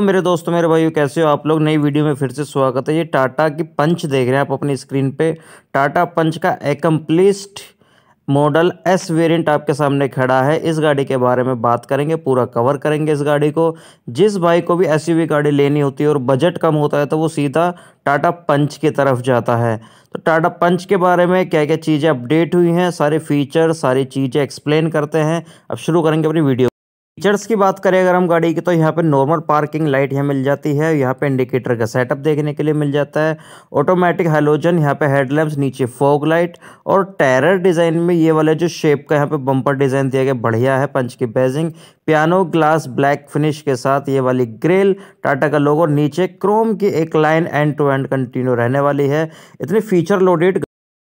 तो मेरे दोस्तों मेरे भाइयों कैसे हो आप लोग नई वीडियो में फिर से स्वागत है ये टाटा की पंच देख रहे हैं आप अपनी स्क्रीन पे टाटा पंच का एकम्प्लिस्ट मॉडल एस वेरिएंट आपके सामने खड़ा है इस गाड़ी के बारे में बात करेंगे पूरा कवर करेंगे इस गाड़ी को जिस भाई को भी एस गाड़ी लेनी होती है और बजट कम होता है तो वो सीधा टाटा पंच की तरफ जाता है तो टाटा पंच के बारे में क्या क्या चीज़ें अपडेट हुई हैं सारे फीचर सारी चीज़ें एक्सप्लेन करते हैं अब शुरू करेंगे अपनी वीडियो फीचर्स की बात करें अगर हम गाड़ी की तो यहाँ पे नॉर्मल पार्किंग लाइट यहाँ मिल जाती है यहाँ पे इंडिकेटर का सेटअप देखने के लिए मिल जाता है ऑटोमेटिक हेलोजन यहाँ पे हेडलैम्प नीचे फोग लाइट और टेरर डिज़ाइन में ये वाले जो शेप का यहाँ पे बम्पर डिज़ाइन दिया गया बढ़िया है पंच की badging piano glass black finish के साथ ये वाली ग्रिल टाटा का लोगो नीचे क्रोम की एक line end to end continue रहने वाली है इतनी फीचर लोडेड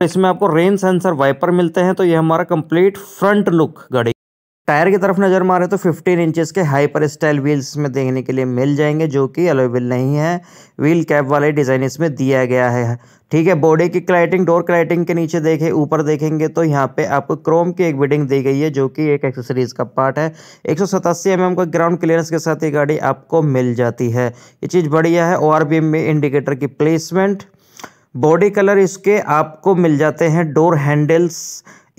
इसमें आपको रेन सेंसर वाइपर मिलते हैं तो ये हमारा कंप्लीट फ्रंट लुक गाड़ी टायर की तरफ नज़र मारें तो 15 इंचेस के हाइपर स्टाइल व्हील्स में देखने के लिए मिल जाएंगे जो कि अलोवेबल नहीं है व्हील कैप वाले डिज़ाइन इसमें दिया गया है ठीक है बॉडी की क्लाइटिंग डोर क्लाइटिंग के नीचे देखे ऊपर देखेंगे तो यहाँ पे आपको क्रोम की एक बिडिंग दी गई है जो कि एक एक्सेसरीज का पार्ट है एक सौ mm का ग्राउंड क्लियरेंस के साथ ये गाड़ी आपको मिल जाती है ये चीज़ बढ़िया है ओ में इंडिकेटर की प्लेसमेंट बॉडी कलर इसके आपको मिल जाते हैं door handles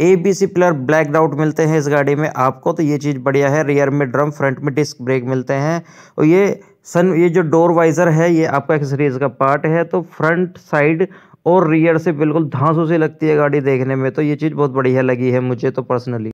A B C pillar black out मिलते हैं इस गाड़ी में आपको तो ये चीज़ बढ़िया है रियर में ड्रम फ्रंट में डिस्क ब्रेक मिलते हैं और ये सन ये जो डोर वाइज़र है ये आपका एक्सरीज का पार्ट है तो फ्रंट साइड और रियर से बिल्कुल धांसू से लगती है गाड़ी देखने में तो ये चीज़ बहुत बढ़िया लगी है मुझे तो पर्सनली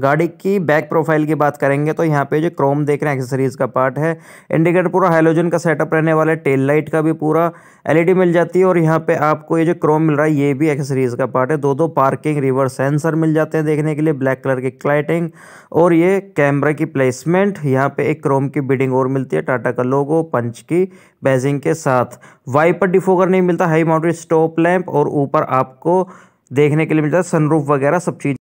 गाड़ी की बैक प्रोफाइल की बात करेंगे तो यहाँ पे जो क्रोम देख रहे हैं एक्सेसरीज का पार्ट है इंडिकेटर पूरा हाइलोजन का सेटअप रहने वाला है टेल लाइट का भी पूरा एलईडी मिल जाती है और यहाँ पे आपको ये जो क्रोम मिल रहा है ये भी एक्सेसरीज का पार्ट है दो दो पार्किंग रिवर्स सेंसर मिल जाते हैं देखने के लिए ब्लैक कलर की क्लाइटिंग और ये कैमरा की प्लेसमेंट यहाँ पर एक क्रोम की बिडिंग और मिलती है टाटा का लोगो पंच की बैजिंग के साथ वाइपर डिफोगर नहीं मिलता हाई माउंटेड स्टॉप लैम्प और ऊपर आपको देखने के लिए मिलता है सनरूफ वगैरह सब चीज़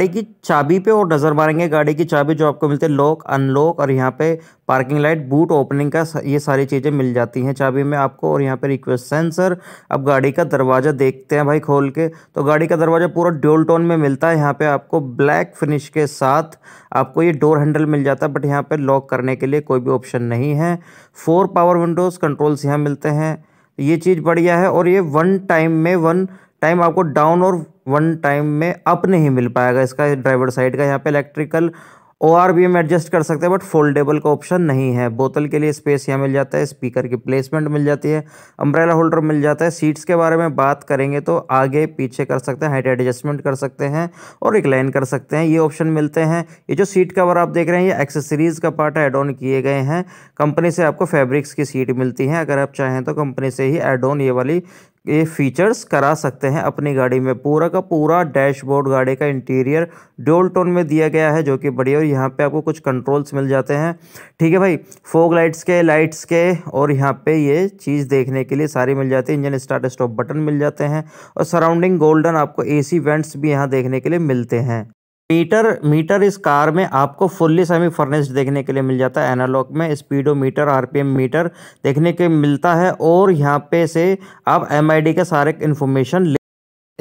गाड़ी की चाबी पे और नज़र मारेंगे गाड़ी की चाबी जो आपको मिलती है लॉक अनलॉक और यहाँ पे पार्किंग लाइट बूट ओपनिंग का ये सारी चीज़ें मिल जाती हैं चाबी में आपको और यहाँ पे रिक्वेस्ट सेंसर अब गाड़ी का दरवाज़ा देखते हैं भाई खोल के तो गाड़ी का दरवाज़ा पूरा ड्यूल टोन में मिलता है यहाँ पे आपको ब्लैक फिनिश के साथ आपको ये डोर हैंडल मिल जाता है बट यहाँ पर लॉक करने के लिए कोई भी ऑप्शन नहीं है फोर पावर विंडोज़ कंट्रोल्स यहाँ मिलते हैं ये चीज़ बढ़िया है और ये वन टाइम में वन टाइम आपको डाउन और वन टाइम में अप नहीं मिल पाएगा इसका ड्राइवर साइड का यहाँ पे इलेक्ट्रिकल ओ आर भी हम एडजस्ट कर सकते हैं बट फोल्डेबल का ऑप्शन नहीं है बोतल के लिए स्पेस यहाँ मिल जाता है स्पीकर की प्लेसमेंट मिल जाती है अम्ब्रेला होल्डर मिल जाता है सीट्स के बारे में बात करेंगे तो आगे पीछे कर सकते हैं हाइट एडजस्टमेंट कर सकते हैं और रिक्लाइन कर सकते हैं ये ऑप्शन मिलते हैं ये जो सीट कवर आप देख रहे हैं ये एक्सेसरीज़ का पार्ट एड ऑन किए गए हैं कंपनी से आपको फैब्रिक्स की सीट मिलती है अगर आप चाहें तो कंपनी से ही एड ऑन ये वाली ये फीचर्स करा सकते हैं अपनी गाड़ी में पूरा का पूरा डैशबोर्ड गाड़ी का इंटीरियर डोल टोन में दिया गया है जो कि बढ़िया और यहाँ पे आपको कुछ कंट्रोल्स मिल जाते हैं ठीक है भाई फोग लाइट्स के लाइट्स के और यहाँ पे ये चीज़ देखने के लिए सारी मिल जाती है इंजन स्टार्ट स्टॉप बटन मिल जाते हैं और सराउंडिंग गोल्डन आपको ए वेंट्स भी यहाँ देखने के लिए मिलते हैं मीटर मीटर इस कार में आपको फुल्ली सेमी फर्निश्ड देखने के लिए मिल जाता है एनालॉग में स्पीडो मीटर आरपीएम मीटर देखने के मिलता है और यहाँ पे से आप एमआईडी के सारे इन्फॉर्मेशन ले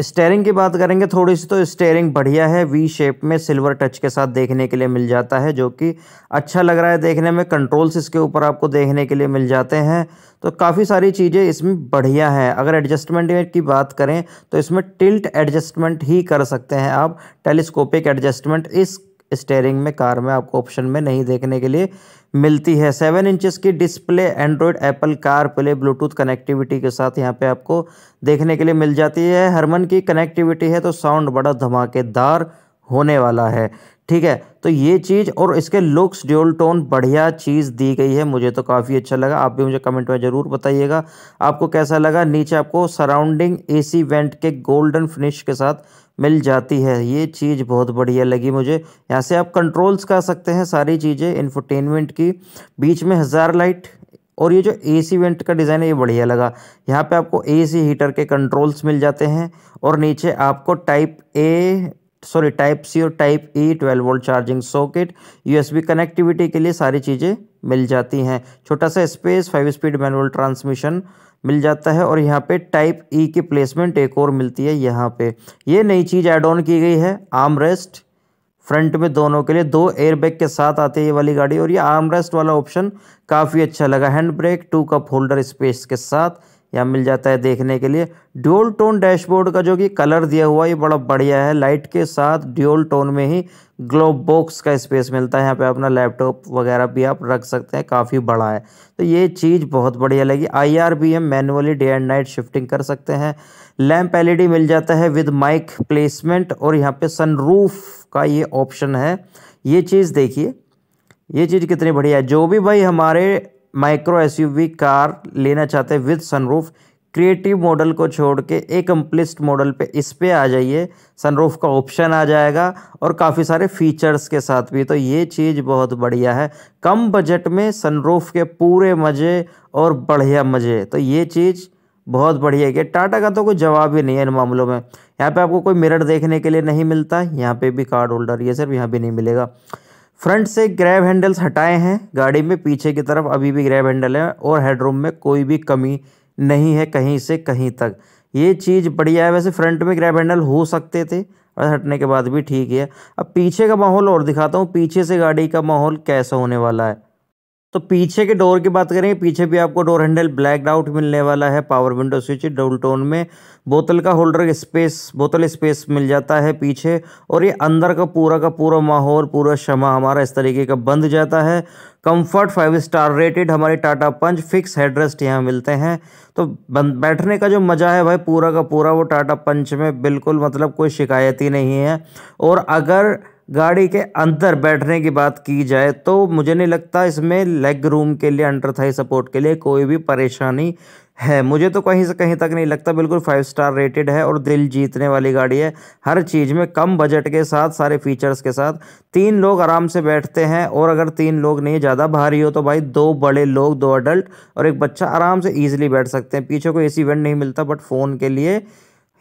स्टेयरिंग की बात करेंगे थोड़ी सी तो स्टेयरिंग बढ़िया है वी शेप में सिल्वर टच के साथ देखने के लिए मिल जाता है जो कि अच्छा लग रहा है देखने में कंट्रोल्स इसके ऊपर आपको देखने के लिए मिल जाते हैं तो काफ़ी सारी चीज़ें इसमें बढ़िया हैं अगर एडजस्टमेंट की बात करें तो इसमें टिल्ट एडजस्टमेंट ही कर सकते हैं आप टेलीस्कोपिक एडजस्टमेंट इस स्टेयरिंग में कार में आपको ऑप्शन में नहीं देखने के लिए मिलती है सेवन इंचेस की display Android Apple Car Play Bluetooth connectivity के साथ यहाँ पे आपको देखने के लिए मिल जाती है हरमन की कनेक्टिविटी है तो साउंड बड़ा धमाकेदार होने वाला है ठीक है तो ये चीज़ और इसके लुक्स ड्यूल टोन बढ़िया चीज़ दी गई है मुझे तो काफ़ी अच्छा लगा आप भी मुझे कमेंट में ज़रूर बताइएगा आपको कैसा लगा नीचे आपको सराउंडिंग एसी वेंट के गोल्डन फिनिश के साथ मिल जाती है ये चीज़ बहुत बढ़िया लगी मुझे यहाँ से आप कंट्रोल्स कर सकते हैं सारी चीज़ें इन्फोटेनमेंट की बीच में हज़ार लाइट और ये जो ए सी वेंट का डिज़ाइन है ये बढ़िया लगा यहाँ पे आपको ए सी हीटर के कंट्रोल्स मिल जाते हैं और नीचे आपको type A sorry type C और type E twelve volt charging socket USB connectivity के लिए सारी चीज़ें मिल जाती हैं छोटा सा space five speed manual transmission मिल जाता है और यहाँ पे टाइप ई e की प्लेसमेंट एक और मिलती है यहाँ पे ये नई चीज़ ऐड ऑन की गई है आर्म रेस्ट फ्रंट में दोनों के लिए दो एयरबैग के साथ आती है ये वाली गाड़ी और ये आर्म रेस्ट वाला ऑप्शन काफ़ी अच्छा लगा hand brake two cup holder space के साथ यहाँ मिल जाता है देखने के लिए ड्यूल टोन डैशबोर्ड का जो कि कलर दिया हुआ है ये बड़ा बढ़िया है लाइट के साथ ड्यूल टोन में ही ग्लोब बॉक्स का स्पेस मिलता है यहाँ पे अपना लैपटॉप वगैरह भी आप रख सकते हैं काफ़ी बड़ा है तो ये चीज़ बहुत बढ़िया लगी I R V M manually day and night shifting कर सकते हैं लैम्प एलईडी e मिल जाता है विद माइक प्लेसमेंट और यहाँ पे सनरूफ का ये ऑप्शन है ये चीज़ देखिए ये चीज़ कितनी बढ़िया है जो भी भाई हमारे माइक्रो एसयूवी कार लेना चाहते हैं विद सनरूफ क्रिएटिव मॉडल को छोड़ के एक कम्प्लिस्ट मॉडल पे इस पर आ जाइए सनरूफ का ऑप्शन आ जाएगा और काफ़ी सारे फीचर्स के साथ भी तो ये चीज़ बहुत बढ़िया है कम बजट में सनरूफ के पूरे मज़े और बढ़िया मज़े तो ये चीज़ बहुत बढ़िया है टाटा का तो कोई जवाब ही नहीं है इन मामलों में यहाँ पे आपको कोई मिरर देखने के लिए नहीं मिलता यहाँ पे भी कार्ड होल्डर ये सिर्फ यहाँ भी नहीं मिलेगा फ्रंट से ग्रैब हैंडल्स हटाए हैं गाड़ी में पीछे की तरफ अभी भी ग्रैब हैंडल है और हेडरूम में कोई भी कमी नहीं है कहीं से कहीं तक ये चीज़ बढ़िया है वैसे फ्रंट में ग्रैब हैंडल हो सकते थे और हटने के बाद भी ठीक है अब पीछे का माहौल और दिखाता हूँ पीछे से गाड़ी का माहौल कैसा होने वाला है तो पीछे के डोर की बात करें पीछे भी आपको डोर हैंडल ब्लैक आउट मिलने वाला है power window switch double tone में बोतल का होल्डर स्पेस बोतल स्पेस मिल जाता है पीछे और ये अंदर का पूरा का पूरा माहौल पूरा क्षमा हमारा इस तरीके का बंद जाता है कंफर्ट फाइव स्टार रेटेड हमारे टाटा पंच फिक्स हेडरेस्ट यहाँ मिलते हैं तो बैठने का जो मज़ा है भाई पूरा का पूरा वो टाटा पंच में बिल्कुल मतलब कोई शिकायत ही नहीं है और अगर गाड़ी के अंदर बैठने की बात की जाए तो मुझे नहीं लगता इसमें लेग रूम के लिए अंडर थाई सपोर्ट के लिए कोई भी परेशानी है मुझे तो कहीं से कहीं तक नहीं लगता बिल्कुल फाइव स्टार रेटेड है और दिल जीतने वाली गाड़ी है हर चीज़ में कम बजट के साथ सारे फीचर्स के साथ तीन लोग आराम से बैठते हैं और अगर तीन लोग नहीं ज़्यादा भारी हो तो भाई दो बड़े लोग दो अडल्ट और एक बच्चा आराम से ईजिली बैठ सकते हैं पीछे कोई एसी इवेंट नहीं मिलता बट फ़ोन के लिए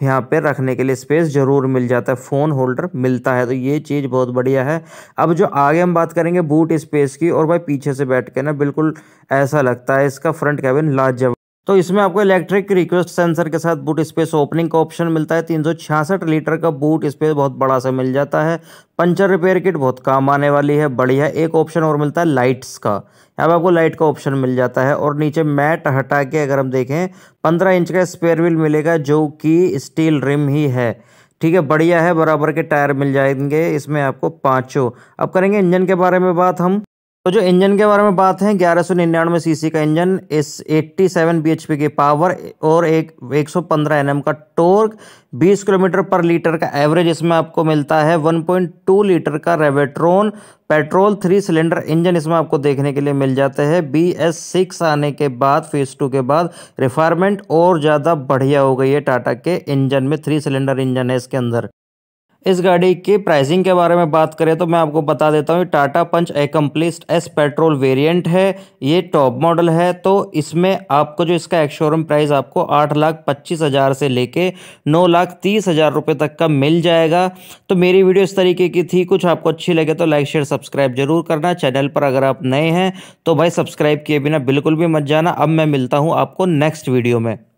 यहाँ पे रखने के लिए स्पेस ज़रूर मिल जाता है फ़ोन होल्डर मिलता है तो ये चीज़ बहुत बढ़िया है अब जो आगे हम बात करेंगे बूट स्पेस की और भाई पीछे से बैठ के ना बिल्कुल ऐसा लगता है इसका फ्रंट कैबिन लाजवाब तो इसमें आपको इलेक्ट्रिक रिक्वेस्ट सेंसर के साथ बूट स्पेस ओपनिंग का ऑप्शन मिलता है तीन लीटर का बूट स्पेस बहुत बड़ा सा मिल जाता है पंचर रिपेयर किट बहुत काम आने वाली है बढ़िया एक ऑप्शन और मिलता है लाइट्स का यहाँ पर आपको लाइट का ऑप्शन मिल जाता है और नीचे मैट हटा के अगर हम देखें पंद्रह इंच का स्पेयर व्हील मिलेगा जो कि स्टील रिम ही है ठीक है बढ़िया है बराबर के टायर मिल जाएंगे इसमें आपको पाँचों अब करेंगे इंजन के बारे में बात हम तो जो इंजन के बारे में बात है ग्यारह सौ निन्यानवे सी का इंजन इस 87 पी की पावर और एक 115 एम का टोर्क 20 किलोमीटर पर लीटर का एवरेज इसमें आपको मिलता है 1.2 लीटर का Revotron petrol three cylinder engine इसमें आपको देखने के लिए मिल जाते हैं बी एस सिक्स आने के बाद फेज़ टू के बाद रिफायरमेंट और ज़्यादा बढ़िया हो गई है टाटा के इंजन में थ्री सिलेंडर इंजन है इसके अंदर इस गाड़ी की प्राइसिंग के बारे में बात करें तो मैं आपको बता देता हूँ Tata Punch Accomplished S petrol variant है ये टॉप मॉडल है तो इसमें आपको जो इसका एक्स शोरूम प्राइस आपको आठ लाख पच्चीस हज़ार से लेके नौ लाख तीस हज़ार रुपये तक का मिल जाएगा तो मेरी वीडियो इस तरीके की थी कुछ आपको अच्छी लगे तो लाइक शेयर सब्सक्राइब जरूर करना चैनल पर अगर आप नए हैं तो भाई सब्सक्राइब किए बिना बिल्कुल भी मत जाना अब मैं मिलता हूँ आपको नेक्स्ट वीडियो में